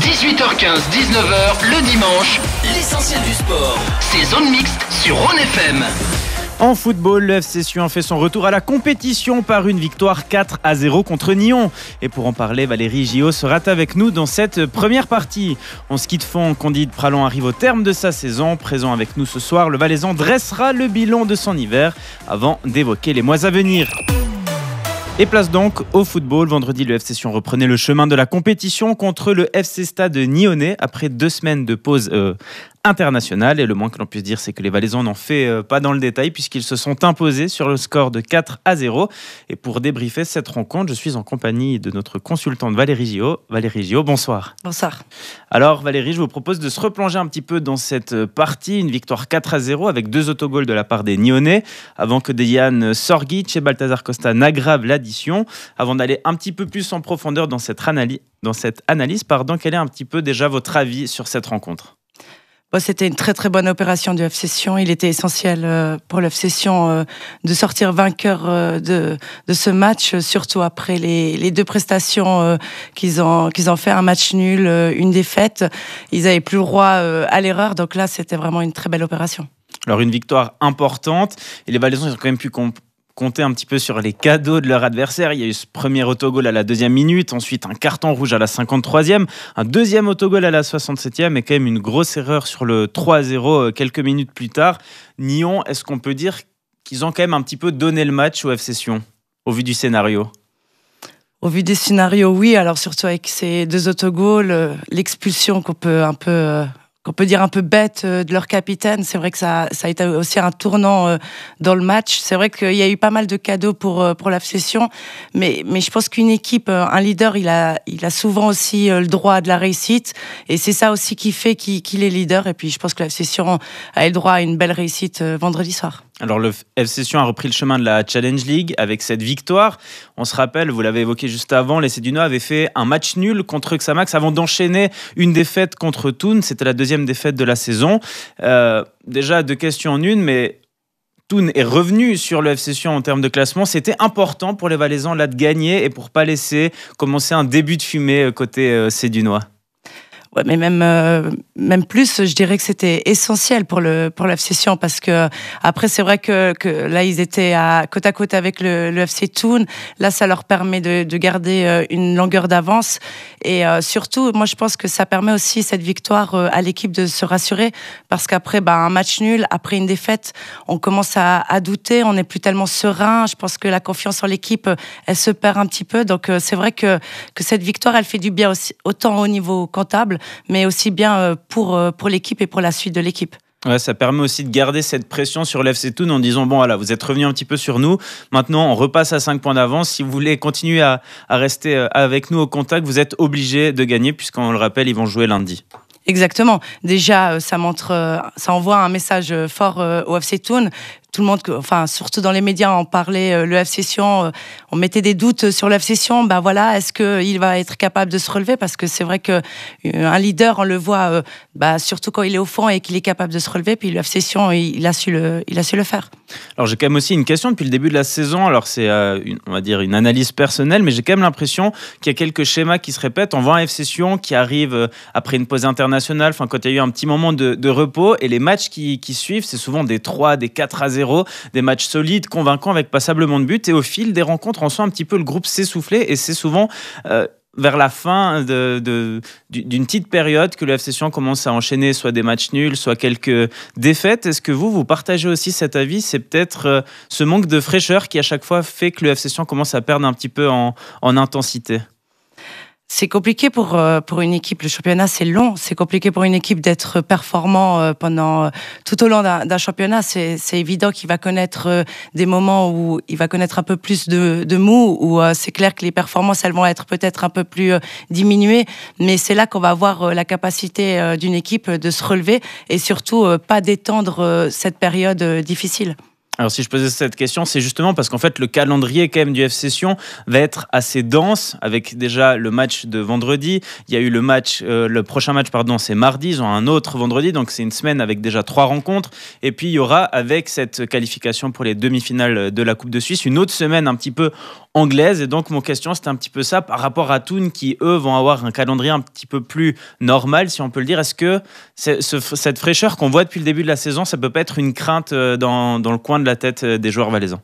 18h15, 19h, le dimanche, l'essentiel du sport. saison Mixte sur Rhône FM. En football, le FC Suin fait son retour à la compétition par une victoire 4 à 0 contre Nyon. Et pour en parler, Valérie Gio sera avec nous dans cette première partie. En ski de fond, Candide Pralon arrive au terme de sa saison. Présent avec nous ce soir, le Valaisan dressera le bilan de son hiver avant d'évoquer les mois à venir. Et place donc au football. Vendredi, le FC Sion reprenait le chemin de la compétition contre le FC Stade Nyonnais après deux semaines de pause euh, international. Et le moins que l'on puisse dire, c'est que les Valaisans n'en fait euh, pas dans le détail puisqu'ils se sont imposés sur le score de 4 à 0. Et pour débriefer cette rencontre, je suis en compagnie de notre consultante Valérie Gio. Valérie Gio, bonsoir. Bonsoir. Alors Valérie, je vous propose de se replonger un petit peu dans cette euh, partie, une victoire 4 à 0 avec deux autogols de la part des Nyonnais, avant que Dejan Sorgic et Balthazar Costa n'aggravent l'addition. Avant d'aller un petit peu plus en profondeur dans cette, analyse, dans cette analyse, pardon, quel est un petit peu déjà votre avis sur cette rencontre c'était une très très bonne opération du FC Sion. Il était essentiel euh, pour le FC euh, de sortir vainqueur euh, de, ce match, surtout après les, deux prestations qu'ils ont qu'ils ont fait un match nul, une défaite. Ils n'avaient plus le droit à l'erreur, donc là c'était vraiment une très belle opération. Alors une victoire importante et les Valaisans ils ont quand même pu compter un petit peu sur les cadeaux de leur adversaire. Il y a eu ce premier autogol à la deuxième minute, ensuite un carton rouge à la 53e, un deuxième autogol à la 67e et quand même une grosse erreur sur le 3-0 euh, quelques minutes plus tard. Nyon, est-ce qu'on peut dire qu'ils ont quand même un petit peu donné le match au FC Sion, au vu du scénario au vu des scénarios, oui. Alors surtout avec ces deux autogols, euh, l'expulsion qu'on peut un peu euh, on peut dire un peu bête euh, de leur capitaine. C'est vrai que ça, ça a été aussi un tournant euh, dans le match. C'est vrai qu'il y a eu pas mal de cadeaux pour, euh, pour la mais, mais je pense qu'une équipe, un leader, il a, il a souvent aussi le droit de la réussite, et c'est ça aussi qui fait qu'il est leader. Et puis je pense que la session a eu le droit à une belle réussite vendredi soir. Alors le FC Sion a repris le chemin de la Challenge League avec cette victoire. On se rappelle, vous l'avez évoqué juste avant, les Sédunois avaient fait un match nul contre Xamax avant d'enchaîner une défaite contre Thun. C'était la deuxième défaite de la saison. Euh, déjà deux questions en une, mais Thun est revenu sur le FC Sion en termes de classement. C'était important pour les Valaisans là de gagner et pour pas laisser commencer un début de fumée euh, côté Sédunois. Euh, mais même euh, même plus, je dirais que c'était essentiel pour le pour l'FC Sion parce que après c'est vrai que, que, là ils étaient à côte à côte avec le, le FC Thun. Là, ça leur permet de, de garder euh, une longueur d'avance et euh, surtout, moi je pense que ça permet aussi cette victoire à l'équipe de se rassurer parce qu'après bah un match nul, après une défaite, on commence à, à douter, on n'est plus tellement serein. Je pense que la confiance en l'équipe, elle se perd un petit peu. Donc c'est vrai que que cette victoire, elle fait du bien aussi autant au niveau comptable mais aussi bien euh, pour, euh, pour l'équipe et pour la suite de l'équipe. ça permet aussi de garder cette pression sur l'FC Toon en disant bon voilà, vous êtes revenus un petit peu sur nous. Maintenant, on repasse à 5 points d'avance. Si vous voulez continuer à, rester euh, avec nous au contact, vous êtes obligé de gagner puisqu'on le rappelle, ils vont jouer lundi. Exactement. Déjà, ça montre, ça envoie un message fort au FC Toon tout le monde, enfin surtout dans les médias, en parlait. Euh, le FC Sion, euh, on mettait des doutes euh, sur le FC Sion. Ben bah, voilà, est-ce qu'il va être capable de se relever Parce que c'est vrai que un leader, on le voit, bah surtout quand il est au fond et qu'il est capable de se relever. Puis le FC Sion, il, a su le, il a su le faire. Alors j'ai quand même aussi une question depuis le début de la saison. Alors c'est, on va dire, une analyse personnelle, mais j'ai quand même l'impression qu'il y a quelques schémas qui se répètent. On voit un FC Sion qui arrive après une pause internationale, enfin quand il y a eu un petit moment de, repos, et les matchs qui, qui suivent, c'est souvent des 3, des 4 à 0 des matchs solides, convaincants avec passablement de buts. Et au fil des rencontres, on sent un petit peu le groupe s'essouffler et c'est souvent euh, vers la fin d'une petite période que le FC Sion commence à enchaîner soit des matchs nuls, soit quelques défaites. Est-ce que vous, vous partagez aussi cet avis C'est peut-être euh, ce manque de fraîcheur qui à chaque fois fait que le FC Sion commence à perdre un petit peu en intensité c'est compliqué pour, euh, pour une équipe. Le championnat, c'est long. C'est compliqué pour une équipe d'être euh, performant euh, pendant tout au long d'un championnat. C'est évident qu'il va connaître des moments où il va connaître un peu plus de, de mou, où c'est clair que les performances, elles vont être peut-être un peu plus diminuées. Mais c'est là qu'on va voir la capacité d'une équipe de se relever et surtout pas d'étendre cette période difficile. Alors si je posais cette question, c'est justement parce qu'en fait le calendrier quand même du FC Sion va être assez dense avec déjà le match de vendredi, il y a eu le match euh, le prochain match pardon, c'est mardi, ils ont un autre vendredi donc c'est une semaine avec déjà trois rencontres et puis il y aura avec cette qualification pour les demi-finales de la Coupe de Suisse une autre semaine un petit peu anglaise et donc mon question c'est un petit peu ça par rapport à Thun qui eux vont avoir un calendrier un petit peu plus normal si on peut le dire. Est-ce que cette fraîcheur qu'on voit depuis le début de la saison, ça peut pas être une crainte euh, dans, dans le coin de la tête euh, des joueurs valaisans.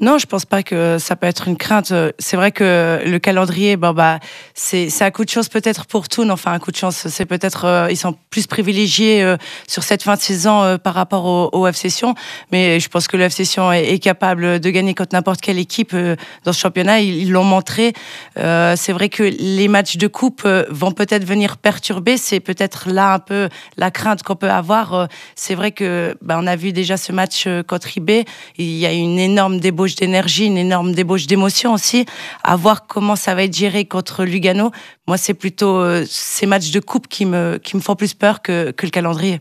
Non, je pense pas que ça peut être une crainte. C'est vrai que le calendrier, bon bah, c'est un coup de chance peut-être pour tout Enfin, un coup de chance, c'est peut-être euh, ils sont plus privilégiés euh, sur cette fin de saison par rapport au, au session Mais je pense que le f est, capable de gagner contre n'importe quelle équipe euh, dans ce championnat. Ils l'ont montré. c'est vrai que les matchs de coupe vont peut-être venir perturber. C'est peut-être là un peu la crainte qu'on peut avoir. c'est vrai que bah, on a vu déjà ce match contre IB. Il y a une énorme débauche d'énergie, une énorme débauche d'émotion aussi. À voir comment ça va être géré contre Lugano. Moi, c'est plutôt euh, ces matchs de coupe qui me, qui me font plus peur que le calendrier.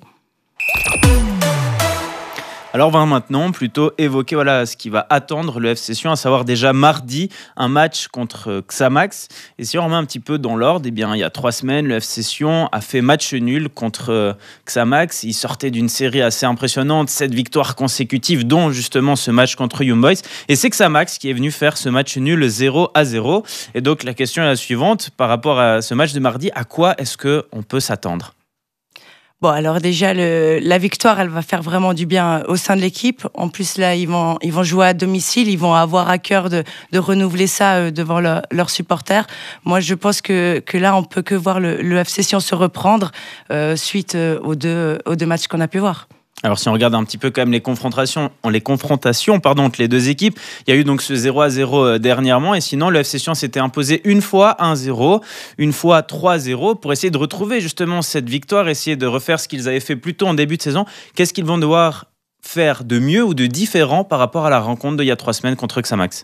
Alors on va maintenant plutôt évoquer voilà, ce qui va attendre le FC Sion, à savoir déjà mardi un match contre Xamax. Et si on remet un petit peu dans l'ordre, eh bien, il y a trois semaines, le FC Sion a fait match nul contre Xamax. Il sortait d'une série assez impressionnante, sept victoires consécutives, dont justement ce match contre Young Boys. Et c'est Xamax qui est venu faire ce match nul 0 à 0. Et donc la question est la suivante, par rapport à ce match de mardi, à quoi est-ce qu'on peut s'attendre Bon, alors déjà, la victoire, elle va faire vraiment du bien au sein de l'équipe. En plus, là, ils vont, ils vont jouer à domicile, ils vont avoir à cœur de, de renouveler ça euh, devant leurs supporters. Moi, je pense que, que là, on peut que voir le, le FC Sion se reprendre euh, suite euh, aux deux, aux deux matchs qu'on a pu voir. Alors si on regarde un petit peu quand même les confrontations, les confrontations pardon, entre les deux équipes, il y a eu donc ce 0 à 0 euh, dernièrement et sinon le FC Sion s'était imposé une fois 1-0, une fois 3-0 pour essayer de retrouver justement cette victoire, essayer de refaire ce qu'ils avaient fait plus tôt en début de saison. Qu'est-ce qu'ils vont devoir faire de mieux ou de différent par rapport à la rencontre d'il y a trois semaines contre Xamax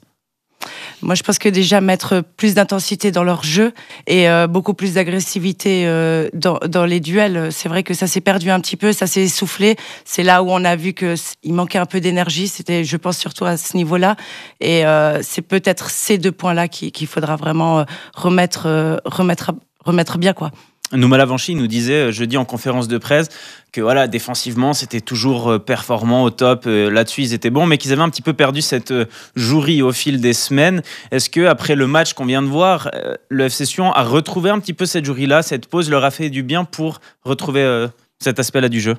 moi, je pense que déjà mettre plus d'intensité dans leur jeu et euh, beaucoup plus d'agressivité euh, dans, les duels, c'est vrai que ça s'est perdu un petit peu, ça s'est essoufflé. C'est là où on a vu qu'il manquait un peu d'énergie. C'était, je pense, surtout à ce niveau-là. Et euh, c'est peut-être ces deux points-là qu'il faudra vraiment remettre, remettre bien, quoi. Lavanchi nous disait euh, jeudi en conférence de presse que voilà, défensivement, c'était toujours euh, performant au top. Euh, là-dessus, ils étaient bons, mais qu'ils avaient un petit peu perdu cette jouerie au fil des semaines. Est-ce que après le match qu'on vient de voir, le FC Sion a retrouvé un petit peu cette jouerie-là Cette pause leur a fait du bien pour retrouver cet aspect-là du jeu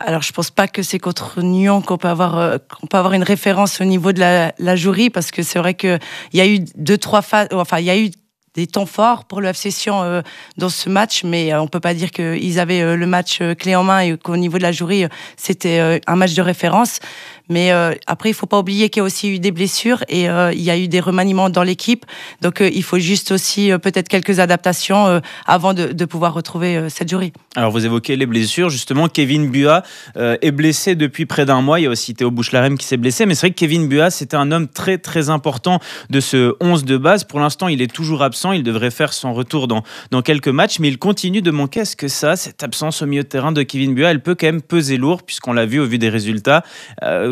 alors, je pense pas que c'est contre Nyon qu'on peut avoir qu'on peut avoir une référence au niveau de la, la jury parce que c'est vrai que il y a eu deux trois phases, enfin il y a eu des temps forts pour le FC Sion euh, dans ce match, mais euh, on peut pas dire qu'ils avaient euh, le match clé en main et qu'au niveau de la jury, c'était un match de référence. Mais euh, après, il faut pas oublier qu'il y a aussi eu des blessures et euh, il y a eu des remaniements dans l'équipe. Donc, euh, il faut juste aussi peut-être quelques adaptations avant de, pouvoir retrouver cette jury. Alors, vous évoquez les blessures. Justement, Kevin Bua est blessé depuis près d'un mois. Il y a aussi Théo Bouchelarem qui s'est blessé. Mais c'est vrai que Kevin Bua, c'était un homme très, très important de ce 11 de base. Pour l'instant, il est toujours absent. Il devrait faire son retour dans, dans quelques matchs. Mais il continue de manquer. Est-ce que ça, cette absence au milieu de terrain de Kevin Bua, elle peut quand même peser lourd, puisqu'on l'a vu au vu des résultats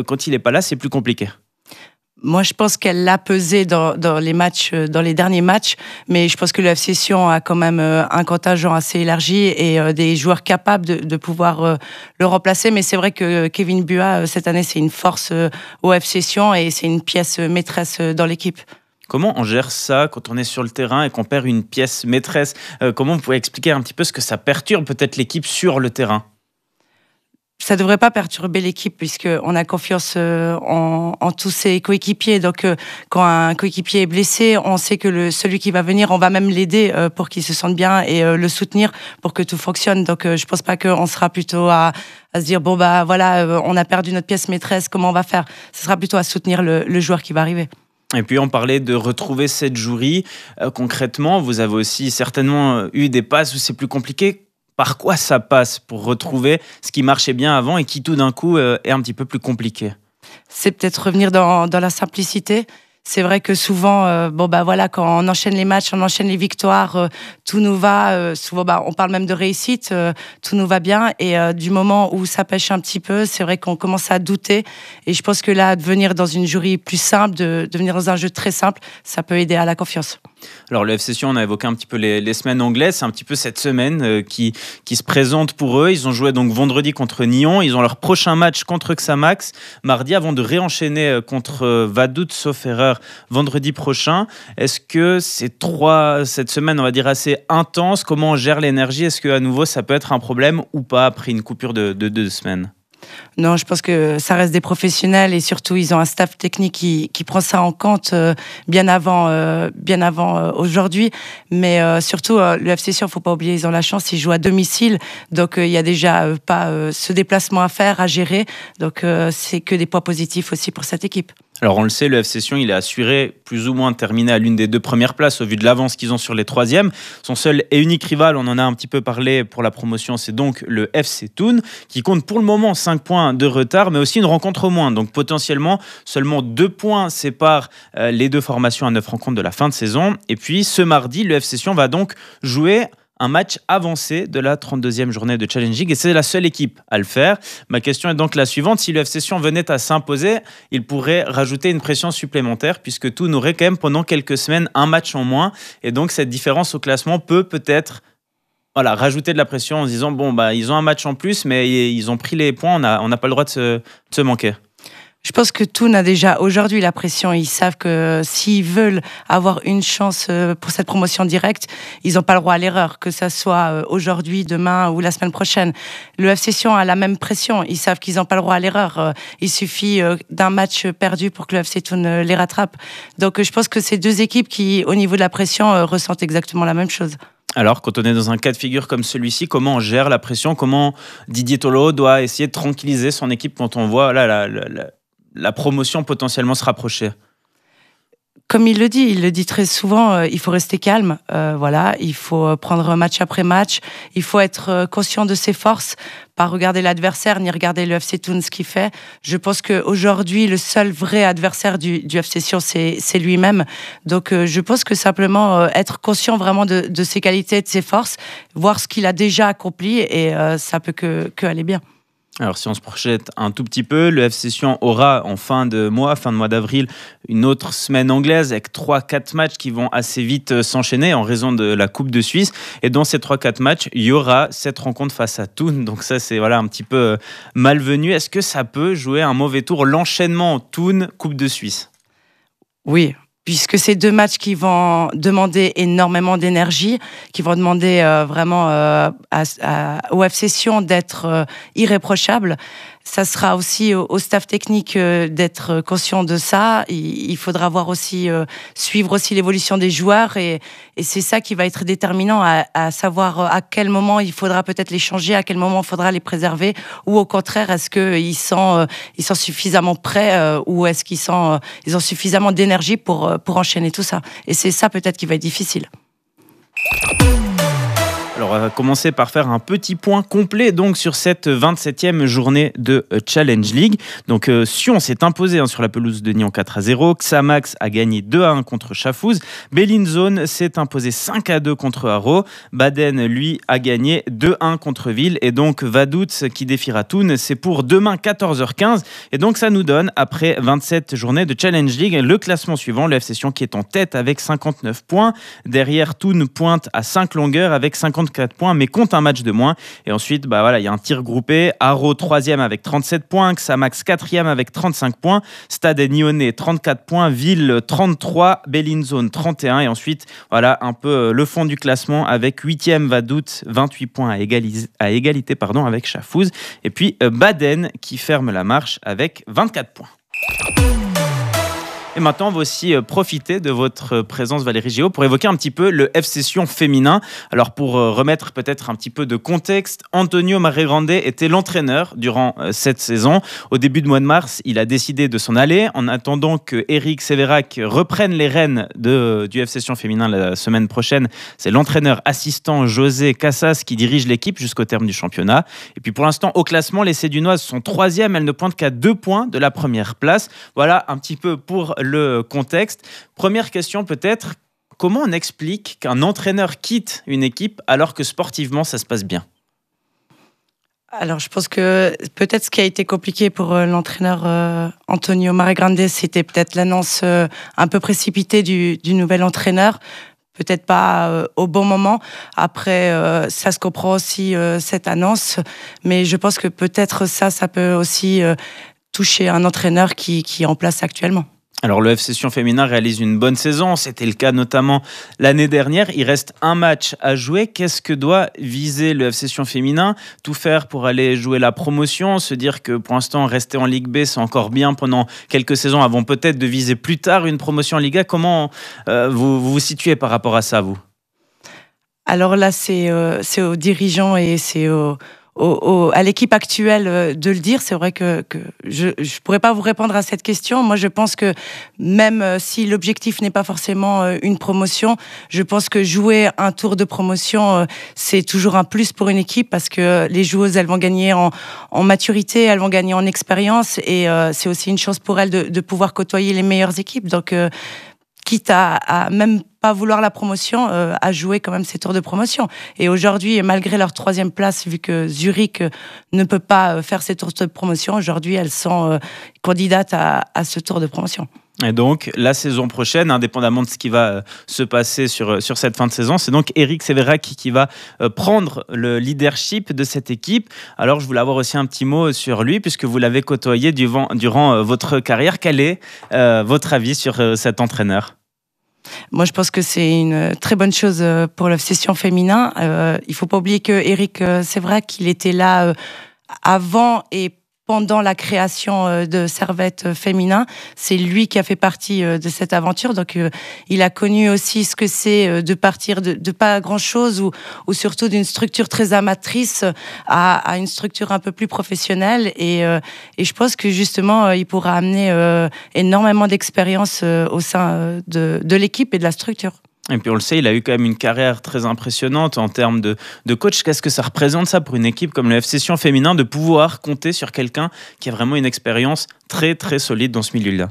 quand il n'est pas là, c'est plus compliqué. Moi, je pense qu'elle l'a pesé dans, les matchs, euh, dans les derniers matchs, mais je pense que la session a quand même euh, un contingent assez élargi et euh, des joueurs capables de, pouvoir le remplacer. Mais c'est vrai que Kevin Bua, cette année, c'est une force au FC Sion et c'est une pièce maîtresse dans l'équipe. Comment on gère ça quand on est sur le terrain et qu'on perd une pièce maîtresse Comment vous pouvez expliquer un petit peu ce que ça perturbe peut-être l'équipe sur le terrain ça devrait pas perturber l'équipe puisque on a confiance euh, en, tous ses coéquipiers. Donc euh, quand un coéquipier est blessé, on sait que le, celui qui va venir, on va même l'aider euh, pour qu'il se sente bien et le soutenir pour que tout fonctionne. Donc je pense pas qu'on sera plutôt à, se dire bon bah voilà, on a perdu notre pièce maîtresse, comment on va faire Ce sera plutôt à soutenir le, le joueur qui va arriver. Et puis on parlait de retrouver cette jury. concrètement, vous avez aussi certainement eu des passes où c'est plus compliqué par quoi ça passe pour retrouver ce qui marchait bien avant et qui tout d'un coup euh, est un petit peu plus compliqué C'est peut-être revenir dans, la simplicité. C'est vrai que souvent, euh, bon bah voilà, quand on enchaîne les matchs, on enchaîne les victoires, euh, tout nous va. souvent, bah, on parle même de réussite, tout nous va bien. Et du moment où ça pêche un petit peu, c'est vrai qu'on commence à douter. Et je pense que là, de venir dans une jury plus simple, de, de venir dans un jeu très simple, ça peut aider à la confiance. Alors le FC Sion, on a évoqué un petit peu les, semaines anglaises, c'est un petit peu cette semaine euh, qui, qui se présente pour eux. Ils ont joué donc vendredi contre Nyon, ils ont leur prochain match contre Xamax mardi avant de réenchaîner euh, contre euh, Vaduz, sauf erreur, vendredi prochain. Est-ce que ces trois, cette semaine, on va dire assez intense, comment on gère l'énergie Est-ce que à nouveau ça peut être un problème ou pas après une coupure de deux semaines non, je pense que ça reste des professionnels et surtout ils ont un staff technique qui, prend ça en compte euh, bien avant, euh, bien avant euh, aujourd'hui. Mais surtout, le FC Sion, faut pas oublier, ils ont la chance, ils jouent à domicile, donc il n'y a déjà pas ce déplacement à faire, à gérer. Donc c'est que des points positifs aussi pour cette équipe. Alors on le sait, le FC Sion, il est assuré plus ou moins terminé à l'une des deux premières places au vu de l'avance qu'ils ont sur les troisièmes. Son seul et unique rival, on en a un petit peu parlé pour la promotion, c'est donc le FC Thun, qui compte pour le moment 5 points de retard, mais aussi une rencontre au moins. Donc potentiellement, seulement 2 points séparent euh, les deux formations à 9 rencontres de la fin de saison. Et puis ce mardi, le FC Sion va donc jouer un match avancé de la 32e journée de Challenging et c'est la seule équipe à le faire. Ma question est donc la suivante. Si FC Sion venait à s'imposer, il pourrait rajouter une pression supplémentaire puisque tout n'aurait quand même pendant quelques semaines un match en moins et donc cette différence au classement peut peut-être voilà, rajouter de la pression en se disant bon bah ils ont un match en plus mais ils ont pris les points, on n'a on pas le droit de de se manquer. Je pense que tout a déjà aujourd'hui la pression. Ils savent que s'ils veulent avoir une chance euh, pour cette promotion directe, ils n'ont pas le droit à l'erreur, que ce soit euh, aujourd'hui, demain ou la semaine prochaine. Le FC Sion a la même pression. Ils savent qu'ils n'ont pas le droit à l'erreur. Euh, il suffit d'un match perdu pour que le FC Toon les rattrape. Donc je pense que ces deux équipes qui, au niveau de la pression, ressentent exactement la même chose. Alors, quand on est dans un cas de figure comme celui-ci, comment on gère la pression Comment Didier Tolo doit essayer de tranquilliser son équipe quand on voit là, là. la la promotion potentiellement se rapprocher comme il le dit, il le dit très souvent, euh, il faut rester calme, euh, voilà, il faut euh, prendre match après match, il faut être conscient de ses forces, pas regarder l'adversaire ni regarder le FC Toon ce qu'il fait. Je pense qu'aujourd'hui, le seul vrai adversaire du, FC Sion, c'est lui-même. Donc je pense que simplement être conscient vraiment de, ses qualités, de ses forces, voir ce qu'il a déjà accompli, et ça peut que aller bien. Alors si on se projette un tout petit peu, le FC Sion aura en fin de mois, fin de mois d'avril, une autre semaine anglaise avec 3-4 matchs qui vont assez vite euh, s'enchaîner en raison de la Coupe de Suisse. Et dans ces 3-4 matchs, il y aura cette rencontre face à Thun. Donc ça c'est voilà un petit peu euh, malvenu. Est-ce que ça peut jouer un mauvais tour l'enchaînement Thun Coupe de Suisse Oui, puisque c'est deux matchs qui vont demander énormément d'énergie, qui vont demander euh, vraiment euh, à, à, Sion d'être euh, irréprochable ça sera aussi au, staff technique euh, d'être conscient de ça. Il, faudra voir aussi euh, suivre aussi l'évolution des joueurs et, et c'est ça qui va être déterminant à, à, savoir euh, à quel moment il faudra peut-être les changer, à quel moment il faudra les préserver ou au contraire est-ce qu'ils sont ils sont suffisamment prêts ou est-ce qu'ils sont ils ont suffisamment d'énergie pour pour enchaîner tout ça. Et c'est ça peut-être qui va être difficile. Alors, on va commencer par faire un petit point complet donc sur cette 27e journée de euh, Challenge League. Donc, euh, Sion s'est imposé hein, sur la pelouse de Nyon 4 à 0. Xamax a gagné 2 à 1 contre Chafouz. Bellinzone s'est imposé 5 à 2 contre Haro. Baden, lui, a gagné 2 à 1 contre Ville. Et donc, Vaduz qui défiera Thun, c'est pour demain 14h15. Et donc, ça nous donne, après 27 journées de Challenge League, le classement suivant, le FC Sion qui est en tête avec 59 points. Derrière, Thun pointe à 5 longueurs avec 50 points, mais compte un match de moins. Et ensuite, bah voilà, il y a un tir groupé. Aro 3e avec 37 points, Xamax 4e avec 35 points, Stade et 34 points, Ville 33, Bellinzone 31. Et ensuite, voilà un peu euh, le fond du classement avec 8e Vadout, 28 points à, à égalité pardon, avec Chafouz. Et puis euh, Baden qui ferme la marche avec 24 points. Et maintenant, on va aussi profiter de votre euh, présence, Valérie Géo, pour évoquer un petit peu le FC Sion féminin. Alors, pour euh, remettre peut-être un petit peu de contexte, Antonio Maregrande était l'entraîneur durant euh, cette saison. Au début du mois de mars, il a décidé de s'en aller en attendant que Eric Severac reprenne les rênes de, du FC Sion féminin la semaine prochaine. C'est l'entraîneur assistant José Casas qui dirige l'équipe jusqu'au terme du championnat. Et puis, pour l'instant, au classement, les Sédunoises sont troisième. Elles ne pointent qu'à deux points de la première place. Voilà un petit peu pour le contexte. Première question peut-être, comment on explique qu'un entraîneur quitte une équipe alors que sportivement ça se passe bien alors, je pense que peut-être ce qui a été compliqué pour euh, l'entraîneur euh, Antonio Maregrande c'était peut-être l'annonce euh, un peu précipitée du, nouvel entraîneur. Peut-être pas au bon moment. Après, ça se comprend aussi cette annonce, mais je pense que peut-être ça, ça peut aussi toucher un entraîneur qui, qui est en place actuellement. Alors le FC Sion féminin réalise une bonne saison, c'était le cas notamment l'année dernière. Il reste un match à jouer. Qu'est-ce que doit viser le FC Sion féminin Tout faire pour aller jouer la promotion, se dire que pour l'instant rester en Ligue B c'est encore bien pendant quelques saisons avant peut-être de viser plus tard une promotion en Ligue A. Comment euh, vous, vous situez par rapport à ça vous Alors là c'est euh, aux dirigeants et c'est aux au, à l'équipe actuelle euh, de le dire. C'est vrai que, que je ne pourrais pas vous répondre à cette question. Moi, je pense que même euh, si l'objectif n'est pas forcément euh, une promotion, je pense que jouer un tour de promotion, c'est toujours un plus pour une équipe parce que les joueuses, elles vont gagner en, en maturité, elles vont gagner en expérience et c'est aussi une chance pour elles de, de, pouvoir côtoyer les meilleures équipes. Donc, quitte à, même pas vouloir la promotion, euh, à jouer quand même ces tours de promotion. Et aujourd'hui, malgré leur troisième place, vu que Zurich euh, ne peut pas euh, faire ses tours de promotion, aujourd'hui elles sont candidates à ce tour de promotion. Et donc, la saison prochaine, indépendamment de ce qui va euh, se passer sur, euh, sur cette fin de saison, c'est donc Eric Severac qui, va euh, prendre le leadership de cette équipe. Alors, je voulais avoir aussi un petit mot sur lui, puisque vous l'avez côtoyé durant, durant, votre carrière. Quel est votre avis sur cet entraîneur moi, je pense que c'est une très bonne chose pour la session féminin. Euh, il faut pas oublier que Eric, c'est vrai qu'il était là avant et pendant la création euh, de Servette euh, Féminin. C'est lui qui a fait partie euh, de cette aventure. Donc, il a connu aussi ce que c'est de partir de, pas grand-chose ou, ou, surtout d'une structure très amatrice à, une structure un peu plus professionnelle. Et, je pense que justement, il pourra amener énormément d'expérience au sein de, de l'équipe et de la structure. Et puis on le sait, il a eu quand même une carrière très impressionnante en termes de, de coach. Qu'est-ce que ça représente ça pour une équipe comme le FC Sion féminin de pouvoir compter sur quelqu'un qui a vraiment une expérience très très solide dans ce milieu-là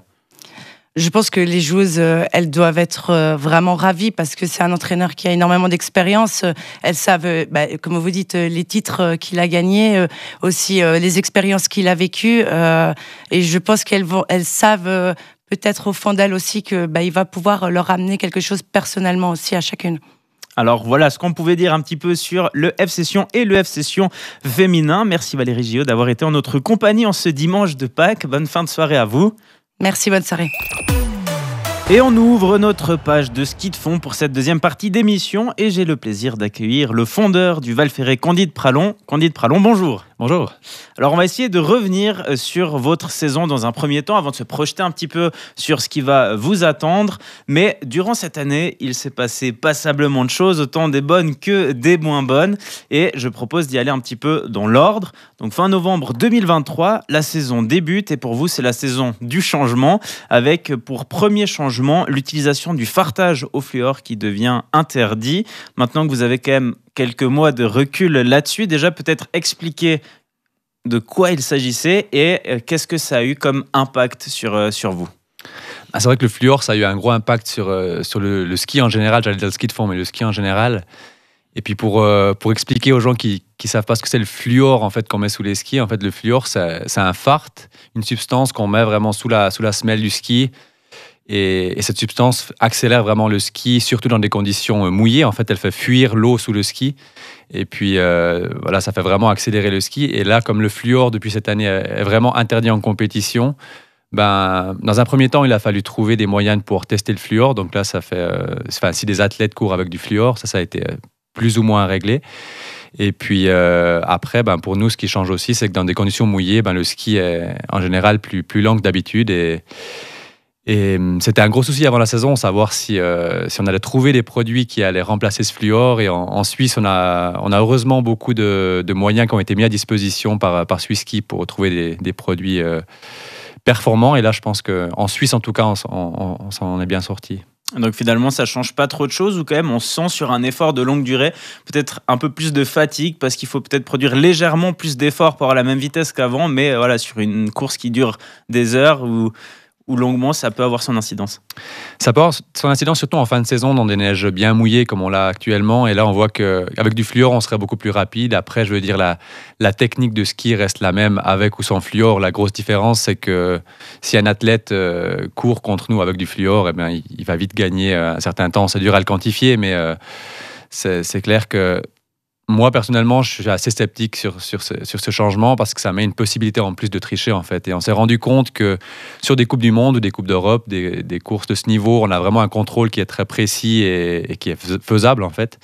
je pense que les joueuses, euh, elles doivent être euh, vraiment ravies parce que c'est un entraîneur qui a énormément d'expérience. Euh, elles savent, bah, comme vous dites, les titres qu'il a gagnés, aussi les expériences qu'il a vécues. Et je pense qu'elles vont, elles savent peut-être au fond d'elle aussi que bah, il va pouvoir leur amener quelque chose personnellement aussi à chacune. Alors voilà ce qu'on pouvait dire un petit peu sur le F Session et le F Session féminin. Merci Valérie Gio d'avoir été en notre compagnie en ce dimanche de Pâques. Bonne fin de soirée à vous. Merci, bonne soirée. Et on ouvre notre page de ski de fond pour cette deuxième partie d'émission et j'ai le plaisir d'accueillir le fondeur du Val ferré Candide Pralon. Candide Pralon, bonjour. Bonjour. Alors on va essayer de revenir euh, sur votre saison dans un premier temps avant de se projeter un petit peu sur ce qui va vous attendre. Mais durant cette année, il s'est passé passablement de choses, autant des bonnes que des moins bonnes. Et je propose d'y aller un petit peu dans l'ordre. Donc fin novembre 2023, la saison débute et pour vous c'est la saison du changement avec pour premier changement l'utilisation du fartage au fluor qui devient interdit. Maintenant que vous avez quand même quelques mois de recul là-dessus. Déjà, peut-être expliquer de quoi il s'agissait et euh, qu'est-ce que ça a eu comme impact sur, euh, sur vous ah, C'est vrai que le fluor, ça a eu un gros impact sur, euh, sur le, ski en général. J'allais dire le ski de fond, mais le ski en général. Et puis pour, pour expliquer aux gens qui ne savent pas ce que c'est le fluor en fait qu'on met sous les skis, en fait le fluor c'est un fart, une substance qu'on met vraiment sous la, sous la semelle du ski et, cette substance accélère vraiment le ski, surtout dans des conditions euh, mouillées. En fait, elle fait fuir l'eau sous le ski. Et puis, euh, voilà, ça fait vraiment accélérer le ski. Et là, comme le fluor, depuis cette année, est vraiment interdit en compétition, ben, dans un premier temps, il a fallu trouver des moyens pour tester le fluor. Donc là, ça fait. Euh, enfin, si des athlètes courent avec du fluor, ça, ça a été plus ou moins réglé. Et puis après, ben, pour nous, ce qui change aussi, c'est que dans des conditions mouillées, ben, le ski est en général plus, plus lent que d'habitude. Et. Et hum, c'était un gros souci avant la saison, savoir si, euh, si on allait trouver des produits qui allaient remplacer ce fluor. Et en, Suisse, on a, on a heureusement beaucoup de, moyens qui ont été mis à disposition par, par SwissKey pour trouver des, produits euh, performants. Et là, je pense qu'en Suisse, en tout cas, on, s'en est bien sorti. Donc finalement, ça change pas trop de choses ou quand même on sent sur un effort de longue durée peut-être un peu plus de fatigue parce qu'il faut peut-être produire légèrement plus d'efforts pour avoir la même vitesse qu'avant, mais voilà sur une course qui dure des heures ou ou longuement, ça peut avoir son incidence Ça peut avoir son incidence surtout en fin de saison dans des neiges bien mouillées comme on l'a actuellement. Et là, on voit qu'avec du fluor, on serait beaucoup plus rapide. Après, je veux dire, la, technique de ski reste la même avec ou sans fluor. La grosse différence, c'est que si un athlète euh, court contre nous avec du fluor, eh bien, il, va vite gagner euh, un certain temps. C'est dur à le quantifier, mais euh, c'est clair que moi, personnellement, je suis assez sceptique sur, sur, ce, changement parce que ça met une possibilité en plus de tricher, en fait. Et on s'est rendu compte que sur des Coupes du Monde ou des Coupes d'Europe, des, courses de ce niveau, on a vraiment un contrôle qui est très précis et, qui est faisable, en fait.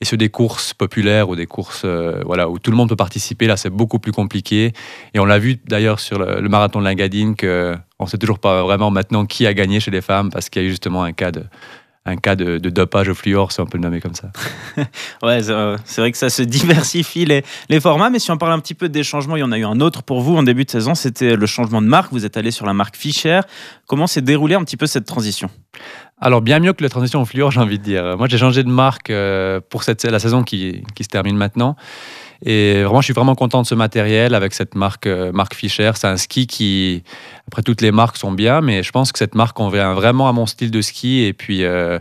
Et sur des courses populaires ou des courses euh, voilà, où tout le monde peut participer, là, c'est beaucoup plus compliqué. Et on l'a vu d'ailleurs sur le, le, marathon de Lingadine qu'on ne sait toujours pas vraiment maintenant qui a gagné chez les femmes parce qu'il y a eu justement un cas de, un cas de, dopage au fluor, si on peut le nommer comme ça. ouais, euh, c'est vrai que ça se diversifie les, les, formats, mais si on parle un petit peu des changements, il y en a eu un autre pour vous en début de saison, c'était le changement de marque. Vous êtes allé sur la marque Fischer. Comment s'est déroulée un petit peu cette transition Alors, bien mieux que la transition au fluor, j'ai envie de dire. Moi, j'ai changé de marque euh, pour cette, la saison qui, qui se termine maintenant. Et vraiment, je suis vraiment content de ce matériel avec cette marque, euh, Fischer. C'est un ski qui, après toutes les marques sont bien, mais je pense que cette marque convient vraiment à mon style de ski. Et puis, euh,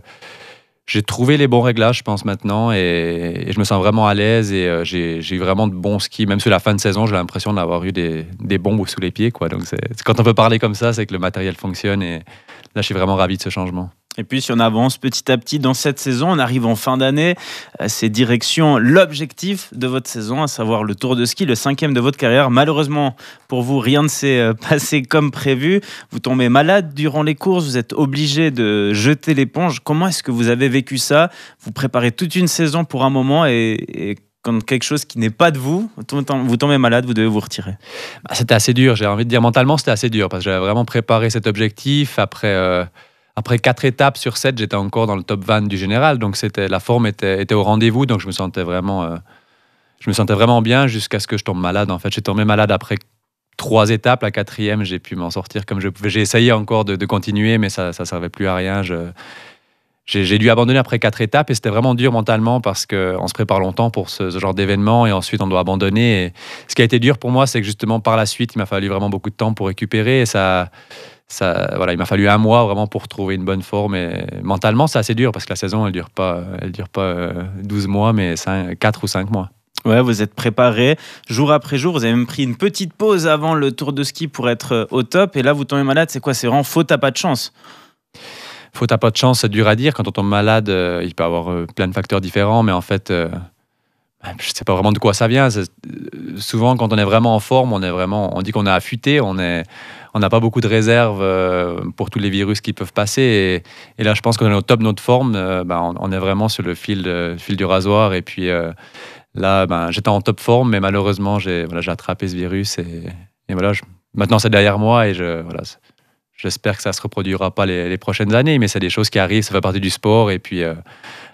j'ai trouvé les bons réglages, je pense, maintenant. Et, je me sens vraiment à l'aise. Et euh, j'ai eu vraiment de bons skis. Même sur la fin de saison, j'ai l'impression d'avoir eu des, des, bombes sous les pieds. Quoi. Donc, quand on peut parler comme ça, c'est que le matériel fonctionne. Et là, je suis vraiment ravi de ce changement. Et puis si on avance petit à petit dans cette saison, on arrive en fin d'année, euh, c'est direction l'objectif de votre saison, à savoir le tour de ski, le cinquième de votre carrière. Malheureusement pour vous, rien ne s'est euh, passé comme prévu. Vous tombez malade durant les courses, vous êtes obligé de jeter l'éponge. Comment est-ce que vous avez vécu ça Vous préparez toute une saison pour un moment et, quand quelque chose qui n'est pas de vous, vous tombez malade, vous devez vous retirer bah, C'était assez dur, j'ai envie de dire mentalement, c'était assez dur parce que j'avais vraiment préparé cet objectif après. Euh, après quatre étapes sur sept, j'étais encore dans le top 20 du général. Donc c'était la forme était, était au rendez-vous. Donc je me sentais vraiment, euh, je me sentais vraiment bien jusqu'à ce que je tombe malade. En fait, j'ai tombé malade après trois étapes. La quatrième, j'ai pu m'en sortir comme je pouvais. J'ai essayé encore de, continuer, mais ça ne servait plus à rien. j'ai, dû abandonner après quatre étapes et c'était vraiment dur mentalement parce qu'on se prépare longtemps pour ce, genre d'événement et ensuite on doit abandonner. Et ce qui a été dur pour moi, c'est que justement par la suite, il m'a fallu vraiment beaucoup de temps pour récupérer et ça, voilà, il m'a fallu un mois vraiment pour trouver une bonne forme. Et mentalement, c'est assez dur parce que la saison, elle ne dure pas, elle dure pas 12 euh, mois, mais 5, 4 ou 5 mois. Ouais, vous êtes préparé jour après jour. Vous avez même pris une petite pause avant le tour de ski pour être euh, au top. Et là, vous tombez malade. C'est quoi C'est vraiment faute à pas de chance Faute à pas de chance, c'est dur à dire. Quand on tombe malade, euh, il peut y avoir plein de facteurs différents. Mais en fait, ben, je ne sais pas vraiment de quoi ça vient. Euh, souvent, quand on est vraiment en forme, on est vraiment, on dit qu'on est affûté, on on n'a pas beaucoup de réserves euh, pour tous les virus qui peuvent passer. Et, là, je pense qu'on est au top de notre forme. Euh, ben, on, est vraiment sur le fil, fil du rasoir. Et puis là, ben, j'étais en top forme, mais malheureusement, j'ai, attrapé ce virus et, voilà. maintenant, c'est derrière moi et je, J'espère que ça se reproduira pas les, prochaines années, mais c'est des choses qui arrivent, ça fait partie du sport. Et puis,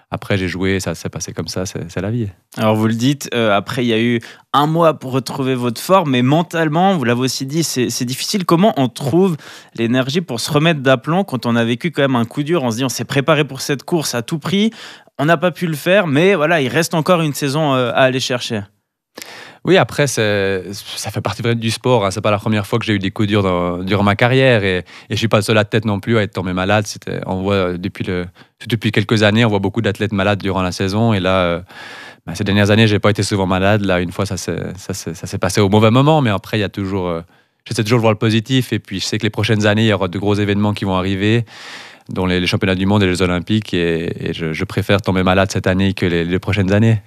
après, j'ai joué, ça s'est passé comme ça, c'est la vie. Alors, vous le dites, euh, après, il y a eu un mois pour retrouver votre forme, mais mentalement, vous l'avez aussi dit, c'est difficile. Comment on trouve l'énergie pour se remettre d'aplomb quand on a vécu quand même un coup dur On se dit, on s'est préparé pour cette course à tout prix, on n'a pas pu le faire, mais voilà, il reste encore une saison euh, à aller chercher. Oui, après, ça fait partie du sport. Ce hein. C'est pas la première fois que j'ai eu des coups durs durant ma carrière. Et, et je suis pas le seul tête non plus à être tombé malade. On voit euh, depuis, le, depuis quelques années, on voit beaucoup d'athlètes malades durant la saison. Et là, euh, bah, ces dernières années, j'ai pas été souvent malade. Là, une fois, ça s'est passé au mauvais moment. Mais après, il y a toujours. Euh, j'essaie toujours de voir le positif. Et puis, je sais que les prochaines années, il y aura de gros événements qui vont arriver dont les, championnats du monde et les Olympiques. Et, je, préfère tomber malade cette année que les, les prochaines années.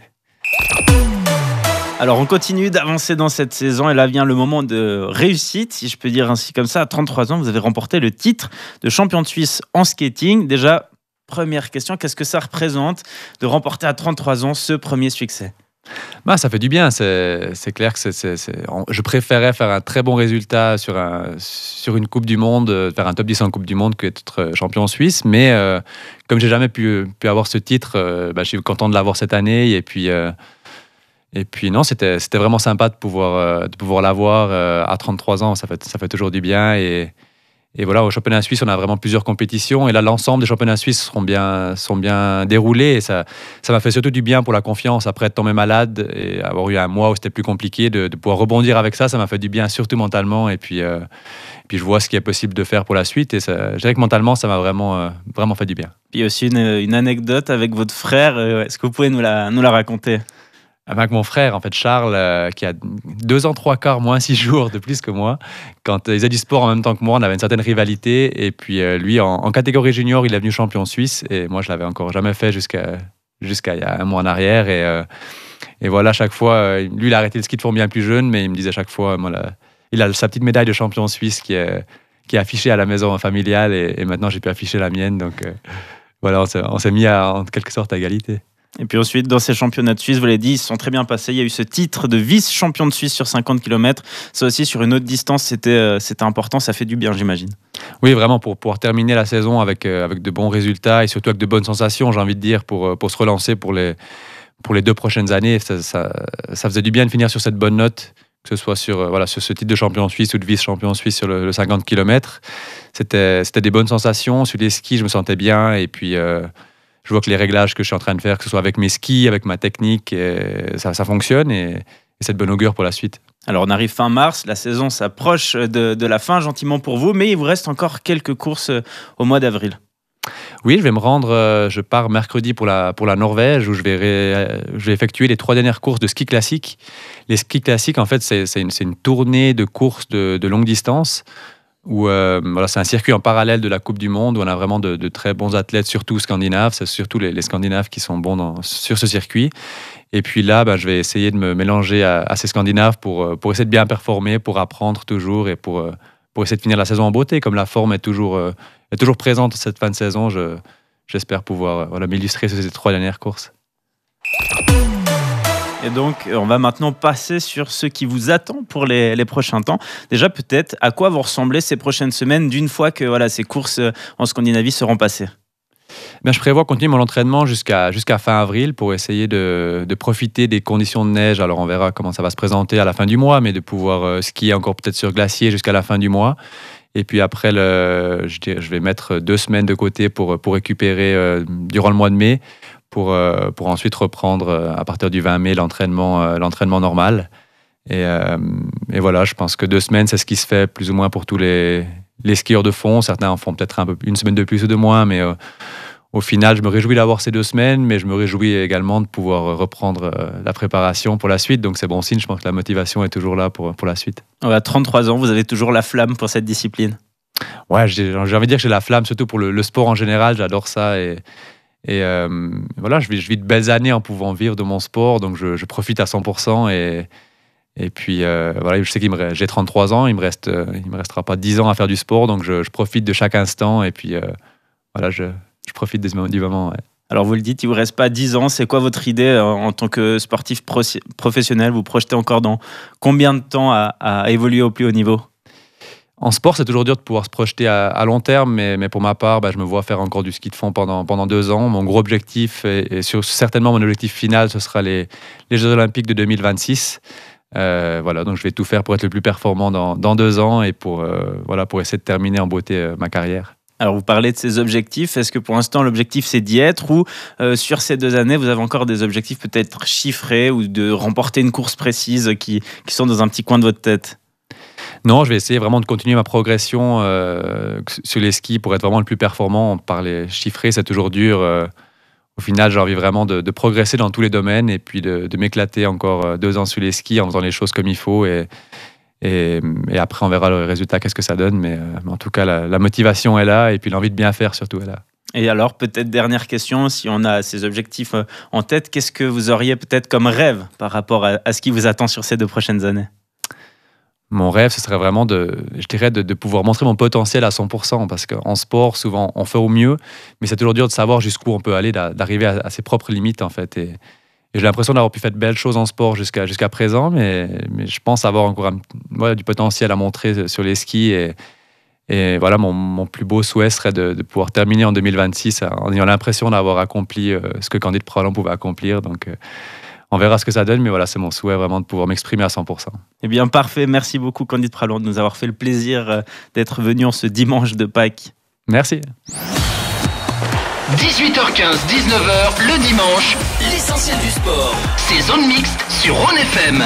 Alors on continue d'avancer dans cette saison et là vient le moment de réussite, si je peux dire ainsi comme ça. À 33 ans, vous avez remporté le titre de champion de Suisse en skating. Déjà, première question, qu'est-ce que ça représente de remporter à 33 ans ce premier succès bah, ça fait du bien, c'est clair que je préférais faire un très bon résultat sur, un, sur une Coupe du Monde, euh, faire un top 10 en Coupe du Monde que d'être euh, champion suisse, mais comme euh, comme j'ai jamais pu, pu, avoir ce titre, bah, je suis content de l'avoir cette année et puis et puis non, c'était, vraiment sympa de pouvoir, euh, pouvoir l'avoir euh, à 33 ans, ça fait, ça fait toujours du bien. Et, voilà, au championnat suisse, on a vraiment plusieurs compétitions. Et là, l'ensemble des championnats suisses bien, sont bien déroulés. Et ça, m'a fait surtout du bien pour la confiance. Après être tombé malade et avoir eu un mois où c'était plus compliqué, de, pouvoir rebondir avec ça, ça m'a fait du bien, surtout mentalement. Et puis, euh, puis je vois ce qui est possible de faire pour la suite. Et je dirais que mentalement, ça m'a vraiment, vraiment fait du bien. Puis aussi une, anecdote avec votre frère. Est-ce que vous pouvez nous nous la raconter avec mon frère, en fait, Charles, euh, qui a deux ans, trois quarts, moins six jours de plus que moi. Quand euh, il faisait du sport en même temps que moi, on avait une certaine rivalité. Et puis, euh, lui, en, catégorie junior, il est venu champion suisse. Et moi, je l'avais encore jamais fait jusqu'à un mois en arrière. Et, et voilà, chaque fois, lui, il a arrêté le ski de fond bien plus jeune, mais il me disait chaque fois, il a sa petite médaille de champion suisse qui est, affichée à la maison familiale. Et, maintenant, j'ai pu afficher la mienne. Donc, voilà, on s'est mis en quelque sorte à égalité. Et puis ensuite, dans ces championnats de Suisse, vous l'avez dit, ils se sont très bien passés. Il y a eu ce titre de vice-champion de Suisse sur 50 km. Ça aussi, sur une autre distance, euh, c'était important. Ça fait du bien, j'imagine. Oui, vraiment, pour pouvoir terminer la saison avec, euh, avec de bons résultats et surtout avec de bonnes sensations, j'ai envie de dire, pour, euh, pour se relancer pour les, pour les deux prochaines années. Ça, faisait du bien de finir sur cette bonne note que ce soit sur, voilà, ce titre de champion suisse ou de vice-champion suisse sur le, 50 km. C'était des bonnes sensations. Sur les skis, je me sentais bien. Et puis, je vois que les réglages que je suis en train de faire, que ce soit avec mes skis, avec ma technique, euh, ça, fonctionne et, c'est de bonne augure pour la suite. Alors on arrive fin mars, la saison s'approche de, la fin gentiment pour vous, mais il vous reste encore quelques courses euh, au mois d'avril. Oui, je vais me rendre, euh, je pars mercredi pour la, pour la Norvège où je vais, je vais effectuer les trois dernières courses de ski classique. Les skis classiques, en fait, c'est une, une, tournée de courses de, de longue distance où euh, voilà, c'est un circuit en parallèle de la Coupe du Monde où on a vraiment de, très bons athlètes, surtout scandinaves. C'est surtout les, Scandinaves qui sont bons sur ce circuit. Et puis là, bah, je vais essayer de me mélanger à, ces Scandinaves pour, euh, pour essayer de bien performer, pour apprendre toujours et pour, euh, pour essayer de finir la saison en beauté. Comme la forme est toujours, est toujours présente cette fin de saison, j'espère pouvoir voilà, m'illustrer sur ces trois dernières courses. Et donc, on va maintenant passer sur ce qui vous attend pour les, prochains temps. Déjà, peut-être, à quoi vont ressembler ces prochaines semaines d'une fois que voilà, ces courses euh, en Scandinavie seront passées eh je prévois continuer mon entraînement jusqu'à jusqu'à fin avril pour essayer de, profiter des conditions de neige. Alors on verra comment ça va se présenter à la fin du mois, mais de pouvoir euh, skier encore peut-être sur glacier jusqu'à la fin du mois. Et puis après, je, vais mettre deux semaines de côté pour, pour récupérer euh, durant le mois de mai pour, euh, pour ensuite reprendre euh, à partir du 20 mai l'entraînement, euh, l'entraînement normal. Et, et, voilà, je pense que deux semaines, c'est ce qui se fait plus ou moins pour tous les, les skieurs de fond. Certains en font peut-être un peu, une semaine de plus ou de moins, mais au final, je me réjouis d'avoir ces deux semaines, mais je me réjouis également de pouvoir reprendre la préparation pour la suite. Donc c'est bon signe, je pense que la motivation est toujours là pour, pour la suite. À 33 ans, vous avez toujours la flamme pour cette discipline Ouais, j'ai envie de dire que j'ai la flamme, surtout pour le, le sport en général, j'adore ça. Et, et euh, voilà, je vis, je de belles années en pouvant vivre de mon sport, donc je, profite à 100%. Et, et puis euh, voilà, je sais qu'il j'ai 33 ans, il me reste, euh, il me restera pas 10 ans à faire du sport, donc je, profite de chaque instant. Et puis voilà, je, profite du moment. Alors vous le dites, il vous reste pas 10 ans. C'est quoi votre idée en tant que sportif professionnel Vous projetez encore dans combien de temps à évoluer au plus haut niveau en sport, c'est toujours dur de pouvoir se projeter à, long terme, mais, pour ma part, bah, je me vois faire encore du ski de fond pendant, pendant deux ans. Mon gros objectif, et, certainement mon objectif final, ce sera les, Jeux Olympiques de 2026. Euh, voilà, donc je vais tout faire pour être le plus performant dans, deux ans et pour, euh, voilà, pour essayer de terminer en beauté euh, ma carrière. Alors vous parlez de ces objectifs, est-ce que pour l'instant l'objectif c'est d'y être ou sur ces deux années vous avez encore des objectifs peut-être chiffrés ou de remporter une course précise qui sont dans un petit coin de votre tête non, je vais essayer vraiment de continuer ma progression euh, sur les skis pour être vraiment le plus performant. Par les chiffrés, c'est toujours dur. Euh, au final, j'ai envie vraiment de, progresser dans tous les domaines et puis de, m'éclater encore euh, deux ans sur les skis en faisant les choses comme il faut. Et, et, après, on verra le résultat, qu'est-ce que ça donne. Mais, en tout cas, la, motivation est là et puis l'envie de bien faire surtout est là. Et alors, peut-être dernière question, si on a ces objectifs en tête, qu'est-ce que vous auriez peut-être comme rêve par rapport à ce qui vous attend sur ces deux prochaines années mon rêve, ce serait vraiment de, je de, pouvoir montrer mon potentiel à 100%, parce qu'en sport, souvent, on fait au mieux, mais c'est toujours dur de savoir jusqu'où on peut aller, d'arriver à, ses propres limites, en fait. Et, j'ai l'impression d'avoir pu faire de belles choses en sport jusqu'à jusqu'à présent, mais, je pense avoir encore du potentiel à montrer euh, sur les skis. Et, et voilà, mon, plus beau souhait serait de, pouvoir terminer en 2026 en ayant l'impression d'avoir accompli euh, ce que Candide Prolon pouvait accomplir. Donc, euh, on verra ce que ça donne, mais voilà, c'est mon souhait vraiment de pouvoir m'exprimer à 100%. Eh bien, parfait. Merci beaucoup, Candide Pralon, de nous avoir fait le plaisir euh, d'être venu en ce dimanche de Pâques. Merci. 18h15, 19h, le dimanche, l'essentiel du sport. saison Mixte sur ONFM.